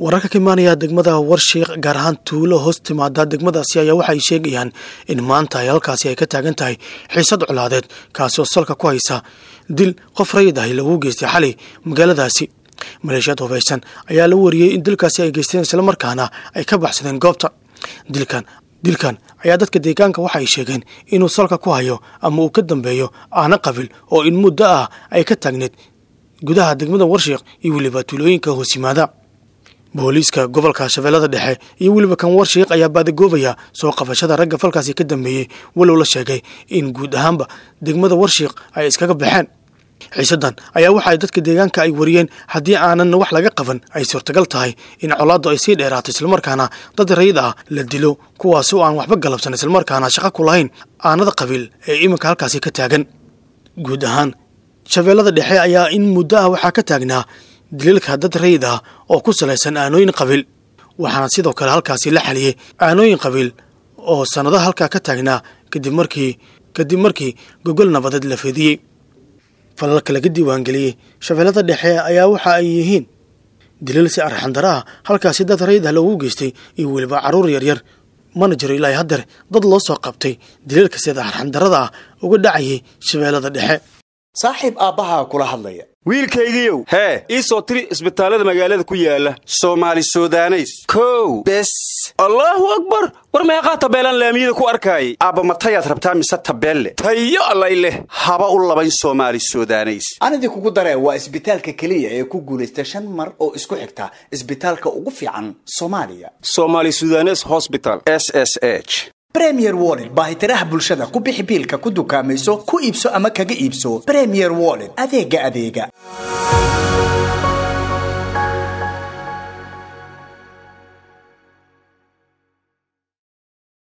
wararka ka imaanaya degmada warshiiq gaar ahaan tuulo hoos timaada degmadaasi ayaa waxaay sheegayaan in maanta ay halkaasi ay ka taagan tahay xiisad colaadeed kaasi oo salka ku haysa dil qof rayid ahi lagu geystay xalay magaaladaasi maleeshiyaad hufaysan ayaa la wariyey in dilkaasi ay geysteen islamarkaana ay ka baxsadeen goobta dilkan dilkan ayaa dadka deegaanka waxa ay sheegeen inuu salka ku hayo ama uu ka dambeeyo aana qabil oo in muddo ah ay ka taagneed gudaha degmada warshiiq iyo weliba tuulooyinka hoos yimaada booliiska gobolka shabeellada dhexe iyo weliba kan war shiikh ayaa baadagoobaya soo qabashada ragga falkaasi ka dambeeyey walow la sheegay in guud ahaanba degmada war ay iskaga baxeen xiisadan ayaa waxa ay dadka deegaanka ay wariyeen haddii aanan wax laga qaban ay suurtagal tahay in colaaddu ay sii dheeraato islamarkaana dad rayid ah la dilo kuwaasi oo aan waxba galabsan islamarkaana shaqo ku lahayn aanada qabiil ee iminka halkaasi ka taagan guud ahaan shabeellada dhexe ayaa in muddo ah waxaa ka taagnaa daliilka dad rayid ah oo ku salaysan aanooyin qabiil waxaana sidoo kale halkaasi la xaliyey aanooyin qabiil oo sannadaha halkaa ka taagnaa kadib markii kadib markii gogol nabadeed la fidiyey falalka laga diiwaangeliyey shabeellada dhexe ayaa waxa ay yihiin daliil si arxandara ah halkaasi dad rayid ah loogu geystay iyo weliba caruur yaryar mana jiro ilaa haddeer dad loo soo qabtay daliilka sida arxandarada ah uga dhacayay shabeellada dhexe saaxiib aabbahaa kula hadlaya wiilkaygiiyow hee ii soo tiri isbitaallada magaalada ku yaalla soomaali sudaneys kow bes allaahu akbar war meeqaa tabeelaan laamiyada ku arkaayay aabba matayaad rabtaa mise tabeelle tayo allay leh haba u labayn soomaali sudaneys anidii kugu daree waa isbitaalka keliya ee ku guulaysta shan mar oo isku xigta isbitaalka ugu fiican soomaaliya somaali sudanes hosbital s s h premier wollet baahitiraha bulshada ku bixi biilka ku dukaamayso ku iibso ama kaga iibso premier wollet adeega adeega